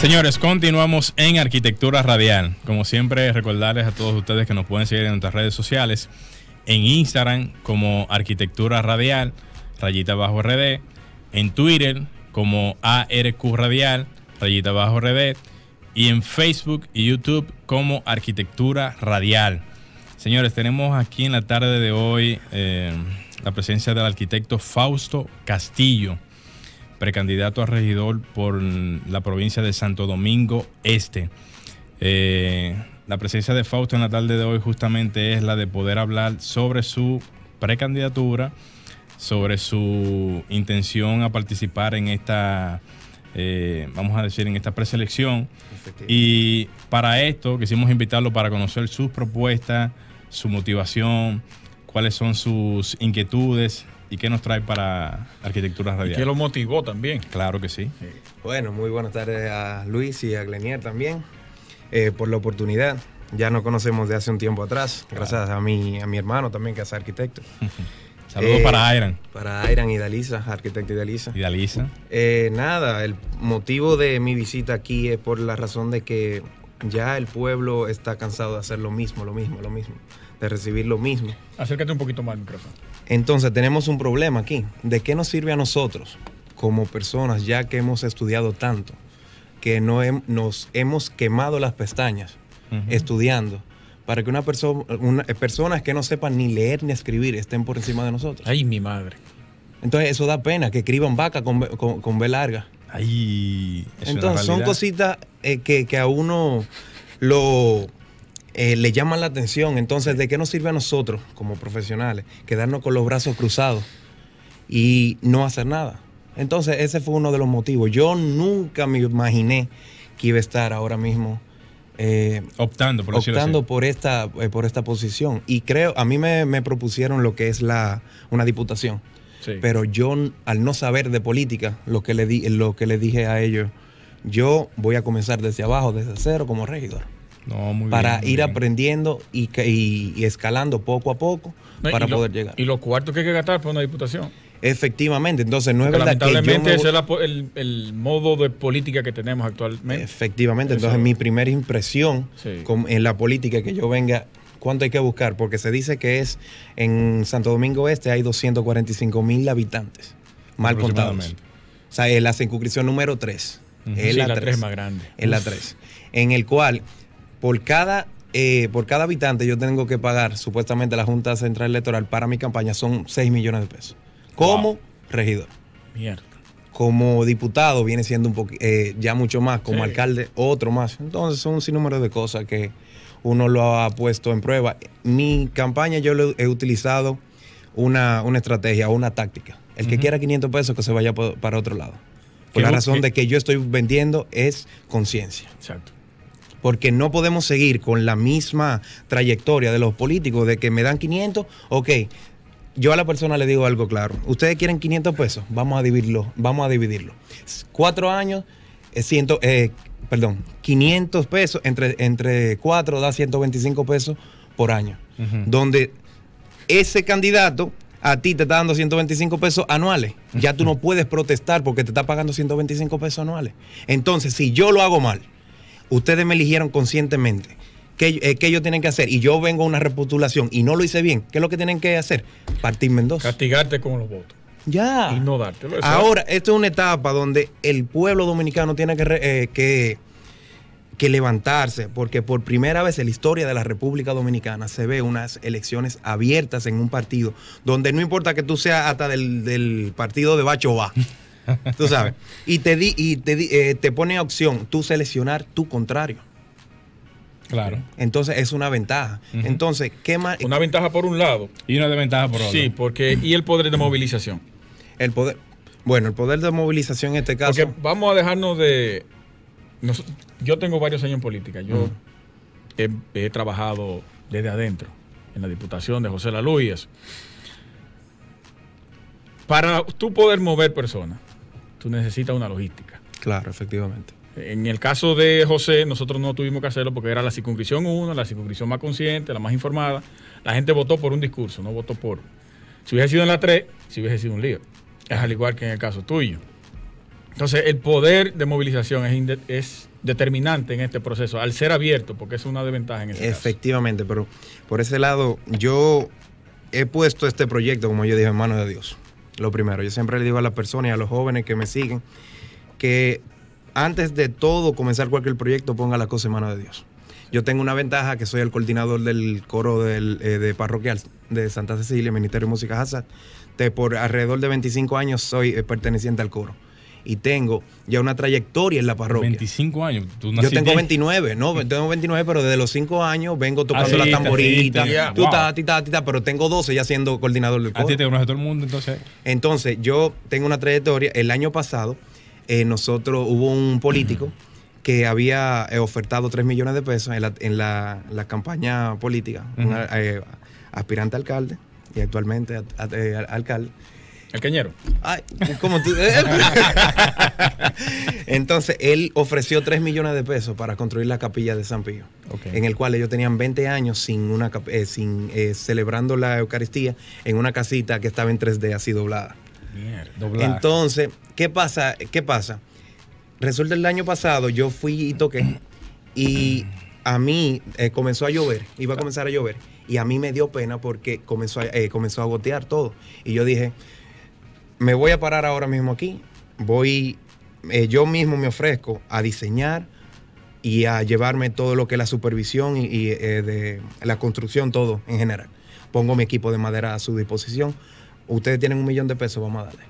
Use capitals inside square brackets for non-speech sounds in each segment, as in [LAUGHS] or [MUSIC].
Señores, continuamos en Arquitectura Radial. Como siempre, recordarles a todos ustedes que nos pueden seguir en nuestras redes sociales, en Instagram como Arquitectura Radial, rayita bajo RD, en Twitter como ARQ Radial, rayita bajo RD, y en Facebook y YouTube como Arquitectura Radial. Señores, tenemos aquí en la tarde de hoy eh, la presencia del arquitecto Fausto Castillo precandidato a regidor por la provincia de Santo Domingo Este. Eh, la presencia de Fausto en la tarde de hoy justamente es la de poder hablar sobre su precandidatura, sobre su intención a participar en esta, eh, vamos a decir, en esta preselección. Y para esto quisimos invitarlo para conocer sus propuestas, su motivación, cuáles son sus inquietudes, ¿Y qué nos trae para Arquitectura Radial? ¿Y qué lo motivó también? Claro que sí. Bueno, muy buenas tardes a Luis y a Glenier también eh, por la oportunidad. Ya nos conocemos de hace un tiempo atrás, gracias a mi, a mi hermano también que es arquitecto. [LAUGHS] Saludos eh, para Ayran. Para Ayran y Dalisa, arquitecto y Dalisa. Dalisa. Eh, nada, el motivo de mi visita aquí es por la razón de que ya el pueblo está cansado de hacer lo mismo, lo mismo, lo mismo de recibir lo mismo. Acércate un poquito más al micrófono. Entonces tenemos un problema aquí. ¿De qué nos sirve a nosotros como personas, ya que hemos estudiado tanto, que no nos hemos quemado las pestañas estudiando? Para que una persona, eh, personas que no sepan ni leer ni escribir estén por encima de nosotros. Ay, mi madre. Entonces eso da pena, que escriban vaca con, con, B larga. Ay, Entonces son cositas eh, que a uno lo eh, le llaman la atención. Entonces, ¿de qué nos sirve a nosotros como profesionales quedarnos con los brazos cruzados y no hacer nada? Entonces, ese fue uno de los motivos. Yo nunca me imaginé que iba a estar ahora mismo eh, optando, por, esta, eh, por esta posición. Y creo, a mí me, propusieron lo que es la, una diputación. Pero yo, al no saber de política, lo que, le di, lo que le dije a ellos, yo voy a comenzar desde abajo, desde cero, como regidor para ir aprendiendo y, escalando poco a poco para poder llegar. Y los cuartos que hay que gastar para una diputación. Efectivamente, entonces no es verdad lamentablemente ese es el, modo de política que tenemos actualmente. Efectivamente, entonces mi primera impresión en la política que yo venga, ¿cuánto hay que buscar? Porque se dice que es en Santo Domingo Este hay 245 mil habitantes, mal contados. O sea, es la circunscripción número 3. Es la, 3 más grande. Es la 3. En el cual por cada eh, por cada habitante yo tengo que pagar supuestamente la Junta Central Electoral para mi campaña son 6 millones de pesos. Como regidor. Mierda. Como diputado viene siendo un eh, ya mucho más, como alcalde otro más. Entonces son un sinnúmero de cosas que uno lo ha puesto en prueba. Mi campaña yo he utilizado una, una estrategia, una táctica. El que quiera 500 pesos que se vaya para otro lado. Por la razón de que yo estoy vendiendo es conciencia. Exacto porque no podemos seguir con la misma trayectoria de los políticos de que me dan 500, ok, yo a la persona le digo algo claro. Ustedes quieren 500 pesos, vamos a dividirlo, vamos a dividirlo. Cuatro años, eh, ciento, eh, perdón, 500 pesos entre, entre cuatro da 125 pesos por año, donde ese candidato a ti te está dando 125 pesos anuales. Ya tú no puedes protestar porque te está pagando 125 pesos anuales. Entonces, si yo lo hago mal, ustedes me eligieron conscientemente. Eh, ¿Qué, ellos tienen que hacer? Y yo vengo a una reputulación y no lo hice bien. ¿Qué es lo que tienen que hacer? Partir Mendoza. Castigarte con los votos. Ya. Y no dártelo. Ahora, esto es una etapa donde el pueblo dominicano tiene eh, que, que, levantarse, porque por primera vez en la historia de la República Dominicana se ve unas elecciones abiertas en un partido, donde no importa que tú seas hasta del, del partido de Bacho va. Tú sabes. Y te, di, y te, eh, te pone opción tú seleccionar tu contrario. Claro. Entonces es una ventaja. Entonces, ¿qué más? Una ventaja por un lado. Y una desventaja por otro. Sí, porque. ¿Y el poder de movilización? El poder. Bueno, el poder de movilización en este caso. Porque vamos a dejarnos de. yo tengo varios años en política. Yo he, trabajado desde adentro en la diputación de José Laluyes Para tú poder mover personas, tú necesitas una logística. Claro, efectivamente. En el caso de José, nosotros no tuvimos que hacerlo porque era la circunscripción 1, la circunscripción más consciente, la más informada. La gente votó por un discurso, no votó por. Si hubiese sido en la 3, si hubiese sido un lío. Es al igual que en el caso tuyo. Entonces, el poder de movilización es, determinante en este proceso, al ser abierto, porque es una desventaja en ese Efectivamente, pero por ese lado, yo he puesto este proyecto, como yo dije, en manos de Dios lo primero. Yo siempre le digo a las personas y a los jóvenes que me siguen que antes de todo comenzar cualquier proyecto ponga la cosa en mano de Dios. Yo tengo una ventaja que soy el coordinador del coro eh, de parroquial de Santa Cecilia, Ministerio de Música Hazard. por alrededor de 25 años soy eh, perteneciente al coro y tengo ya una trayectoria en la parroquia. 25 años. Yo tengo 29, no, tengo 29, pero desde los 5 años vengo tocando ah, la tamborita, tú pero tengo 12 ya siendo coordinador del coro. A ti te todo el mundo, entonces. Entonces, yo tengo una trayectoria. El año pasado, eh, nosotros hubo un político que había eh, ofertado 3 millones de pesos en la, campaña política, eh, aspirante alcalde y actualmente alcalde. El cañero. Ay, como tú. [LAUGHS] Entonces, él ofreció 3 millones de pesos para construir la capilla de San Pío, en el cual ellos tenían 20 años sin una eh, sin eh, celebrando la Eucaristía en una casita que estaba en 3D así doblada. Mierda, Entonces, ¿qué pasa? ¿Qué pasa? Resulta el año pasado yo fui y toqué y a mí eh, comenzó a llover, iba a comenzar a llover y a mí me dio pena porque comenzó comenzó a gotear todo y yo dije, me voy a parar ahora mismo aquí, voy, eh, yo mismo me ofrezco a diseñar y a llevarme todo lo que es la supervisión y, eh, de la construcción, todo en general. Pongo mi equipo de madera a su disposición. Ustedes tienen un millón de pesos, vamos a darle.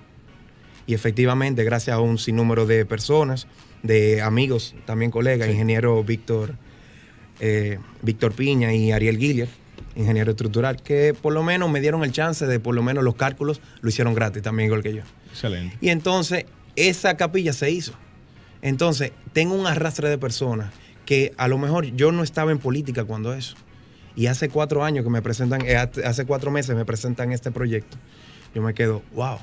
Y efectivamente, gracias a un sinnúmero de personas, de amigos, también colegas, ingeniero Víctor, eh, Víctor Piña y Ariel Guillier ingeniero estructural, que por lo menos me dieron el chance de por lo menos los cálculos lo hicieron gratis también igual que yo. Excelente. Y entonces esa capilla se hizo. Entonces tengo un arrastre de personas que a lo mejor yo no estaba en política cuando eso. Y hace cuatro años que me presentan, eh, hace cuatro meses me presentan este proyecto. Yo me quedo, wow,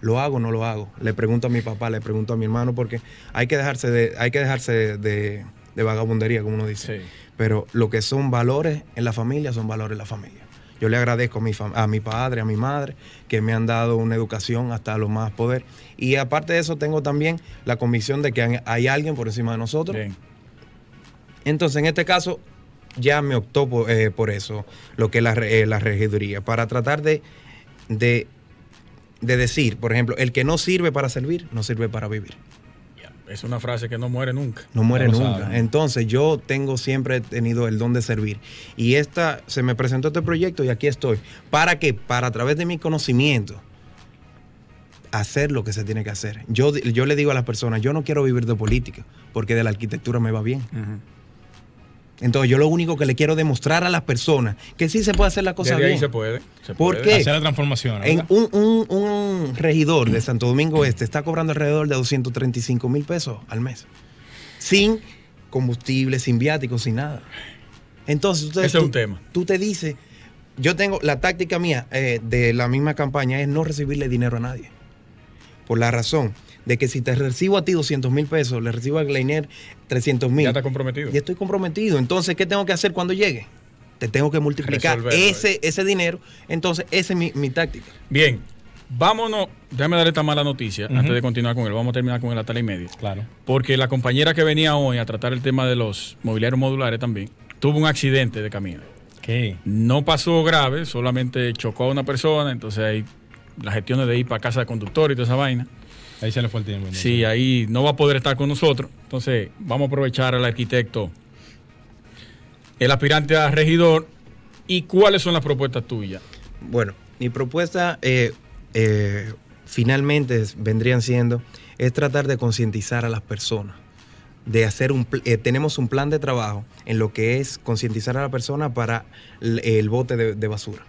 ¿lo hago o no lo hago? Le pregunto a mi papá, le pregunto a mi hermano, porque hay que dejarse de, hay que dejarse vagabundería, como uno dice. Sí pero lo que son valores en la familia son valores en la familia. Yo le agradezco a mi, padre, a mi madre, que me han dado una educación hasta lo más poder. Y aparte de eso, tengo también la convicción de que hay alguien por encima de nosotros. Entonces, en este caso, ya me optó eh, por, eso, lo que es la, eh, regiduría, para tratar de, de decir, por ejemplo, el que no sirve para servir, no sirve para vivir. Es una frase que no muere nunca. No muere nunca. Entonces yo tengo siempre tenido el don de servir. Y esta, se me presentó este proyecto y aquí estoy. ¿Para qué? Para a través de mi conocimiento hacer lo que se tiene que hacer. Yo, yo le digo a las personas, yo no quiero vivir de política, porque de la arquitectura me va bien. Entonces yo lo único que le quiero demostrar a las personas que sí se puede hacer la cosa bien. se puede. Se Porque hacer la transformación. En un, regidor de Santo Domingo Este está cobrando alrededor de 235 mil pesos al mes. Sin combustible, sin viáticos, sin nada. Entonces, usted, tú, es un tema. tú te dices, yo tengo, la táctica mía eh, de la misma campaña es no recibirle dinero a nadie. Por la razón de que si te recibo a ti 200 mil pesos, le recibo a Gleiner 300 mil. Ya está comprometido. Y estoy comprometido. Entonces, ¿qué tengo que hacer cuando llegue? Te tengo que multiplicar ese, eh. ese dinero. Entonces, esa es mi, táctica. Bien, vámonos. Déjame dar esta mala noticia antes de continuar con él. Vamos a terminar con el tal y media. Claro. Porque la compañera que venía hoy a tratar el tema de los mobiliarios modulares también tuvo un accidente de camino. ¿Qué? No pasó grave, solamente chocó a una persona, entonces ahí las gestiones de ir para casa de conductor y toda esa vaina. Ahí se le fue el tiempo. Sí, ahí no va a poder estar con nosotros. Entonces, vamos a aprovechar al arquitecto, el aspirante a regidor. ¿Y cuáles son las propuestas tuyas? Bueno, mi propuesta eh, eh, finalmente vendrían siendo es tratar de concientizar a las personas de hacer un eh, tenemos un plan de trabajo en lo que es concientizar a la persona para el, bote de basura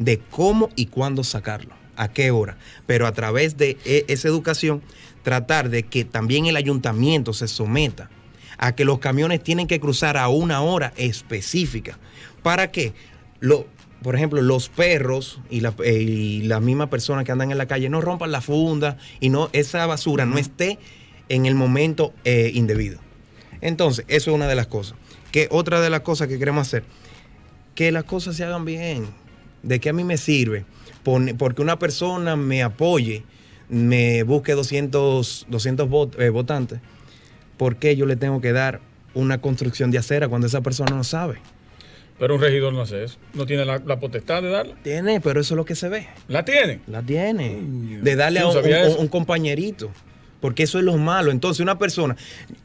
de cómo y cuándo sacarlo a qué hora, pero a través de e, esa educación tratar de que también el ayuntamiento se someta a que los camiones tienen que cruzar a una hora específica. ¿Para que, Lo, por ejemplo, los perros y las eh, mismas personas que andan en la calle no rompan la funda y no esa basura no esté en el momento eh, indebido. Entonces, eso es una de las cosas. Que otra de las cosas que queremos hacer, que las cosas se hagan bien ¿de qué a mí me sirve? Porque una persona me apoye, me busque 200, 200 eh, votantes, ¿por qué yo le tengo que dar una construcción de acera cuando esa persona no sabe? Pero un regidor no hace eso. No tiene la, potestad de darla. Tiene, pero eso es lo que se ve. ¿La tiene? La tiene. de darle a un, compañerito. Porque eso es lo malo. Entonces, una persona,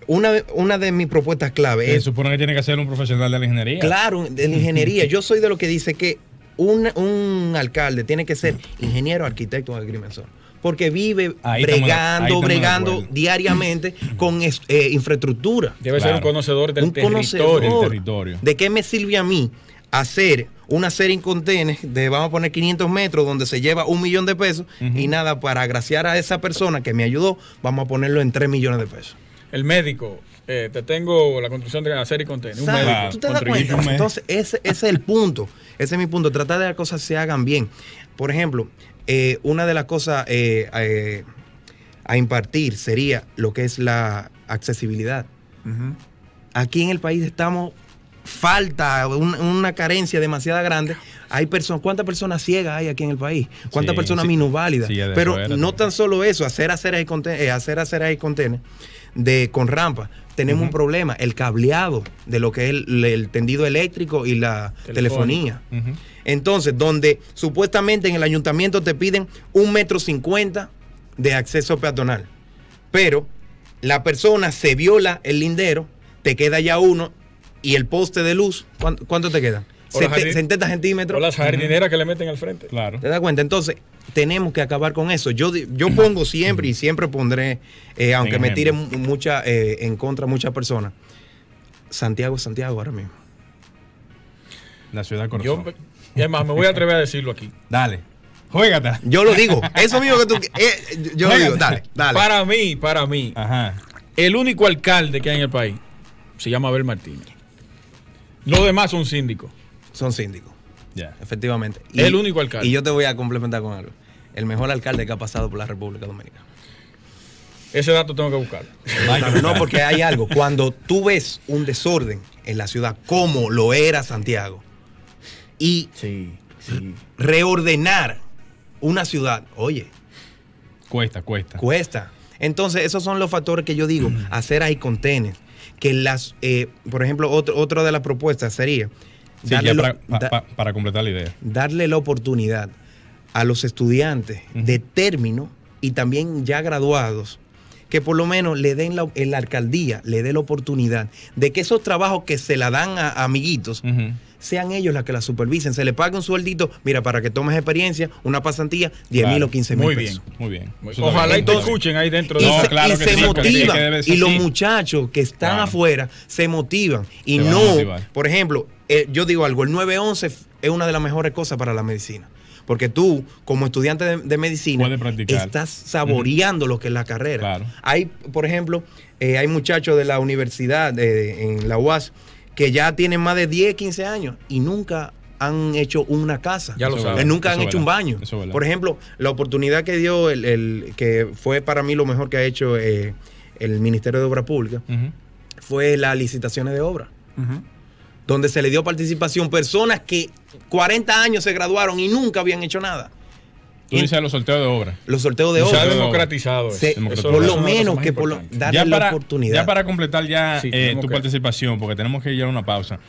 una, una de mis propuestas clave se supone que tiene que ser un profesional de la ingeniería. Claro, de la ingeniería. [LAUGHS] Yo soy de lo que dice que un, alcalde tiene que ser mm. ingeniero, arquitecto o agrimensor porque vive bregando, bregando diariamente mm. con eh, infraestructura. Debe ser un conocedor del territorio, ¿De qué me sirve a mí hacer una serie en contenes de, vamos a poner 500 metros, donde se lleva un millón de pesos y nada, para agraciar a esa persona que me ayudó, vamos a ponerlo en 3 millones de pesos? el médico, eh, te tengo la construcción de hacer y contener. Un ¿Tú te das cuenta? Entonces, ese, es el punto. Ese es mi punto. Tratar de que las cosas se hagan bien. Por ejemplo, eh, una de las cosas eh, a impartir sería lo que es la accesibilidad. Aquí en el país estamos falta, una carencia demasiada grande. Hay personas, ¿cuántas personas ciegas hay aquí en el país? ¿Cuántas personas sí, Pero no tan solo eso, hacer hacer y contener, hacer hacer y contener, de con rampa, tenemos un problema, el cableado de lo que es el, tendido eléctrico y la telefonía. Entonces, donde supuestamente en el ayuntamiento te piden un metro cincuenta de acceso peatonal, pero la persona se viola el lindero, te queda ya uno y el poste de luz, ¿cuánto, cuánto te queda? 70, centímetros. O las jardineras que le meten al frente. Claro. ¿Te das cuenta? Entonces, tenemos que acabar con eso. Yo, yo pongo siempre y siempre pondré, eh, aunque me tire eh, en contra muchas personas, Santiago Santiago ahora mismo. La ciudad corazón. y además, me voy a atrever a decirlo aquí. Dale. juégate. Yo lo digo. Eso mismo que tú. Eh, yo digo. Dale, dale. Para mí, para mí. Ajá. El único alcalde que hay en el país se llama Abel Martínez. Los demás son síndicos son síndicos. ya, Efectivamente. el único alcalde. Y yo te voy a complementar con algo. El mejor alcalde que ha pasado por la República Dominicana. Ese dato tengo que buscar. no, porque hay algo. Cuando tú ves un desorden en la ciudad, como lo era Santiago, y reordenar una ciudad, oye. Cuesta, cuesta. Cuesta. Entonces, esos son los factores que yo digo, mm. hacer ahí contenes. Que las, eh, por ejemplo, otra de las propuestas sería Sí, para, completar la idea. Darle la oportunidad a los estudiantes de término y también ya graduados que por lo menos le den la, la alcaldía, le dé la oportunidad de que esos trabajos que se la dan a, amiguitos, sean ellos las que la supervisen. Se le paga un sueldito, mira, para que tomes experiencia, una pasantía, 10 mil o 15 mil. Muy bien, muy bien. Ojalá y todos escuchen ahí dentro. de que se motivan. y los muchachos que están afuera se motivan. Y no, por ejemplo, eh, yo digo algo, el 911 es una de las mejores cosas para la medicina. Porque tú, como estudiante de, medicina, estás saboreando lo que es la carrera. Hay, por ejemplo, eh, hay muchachos de la universidad, en la UAS, que ya tienen más de 10, 15 años y nunca han hecho una casa. Ya lo Nunca han hecho un baño. Por ejemplo, la oportunidad que dio el, que fue para mí lo mejor que ha hecho eh, el Ministerio de Obras Públicas fue las licitaciones de obra. Donde se le dio participación personas que 40 años se graduaron y nunca habían hecho nada. Tú dices los sorteos de obra. Los sorteos de obras. Se ha democratizado. por lo menos que por darle la oportunidad. Ya para completar ya eh, tu participación, porque tenemos que ir a una pausa.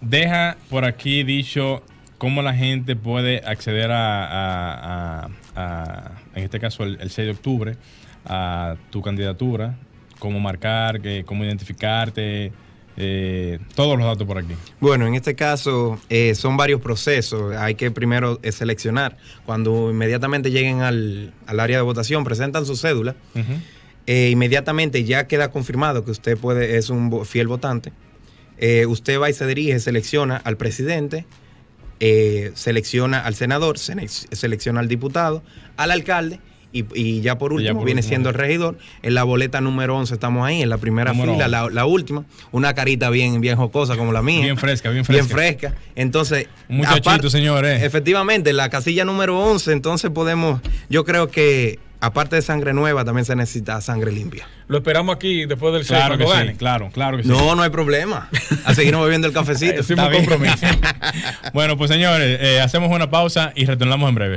Deja por aquí dicho cómo la gente puede acceder a, en este caso, el, 6 de octubre, a tu candidatura, cómo marcar, cómo identificarte, eh, todos los datos por aquí. Bueno, en este caso eh, son varios procesos. Hay que primero eh, seleccionar. Cuando inmediatamente lleguen al, área de votación, presentan su cédula. inmediatamente ya queda confirmado que usted puede, es un fiel votante. usted va y se dirige, selecciona al presidente, selecciona al senador, selecciona al diputado, al alcalde y, ya por último viene siendo el regidor. En la boleta número 11 estamos ahí, en la primera fila, la, última. Una carita bien, jocosa como la mía. Bien fresca, bien fresca. Bien fresca. Entonces, muchachito, señores. Efectivamente, la casilla número 11, entonces podemos, yo creo que aparte de sangre nueva, también se necesita sangre limpia. Lo esperamos aquí después del claro que sí, Claro, claro que sí. No, no hay problema. A seguirnos bebiendo el cafecito. [LAUGHS] es compromiso. [LAUGHS] bueno, pues señores, eh, hacemos una pausa y retornamos en breve.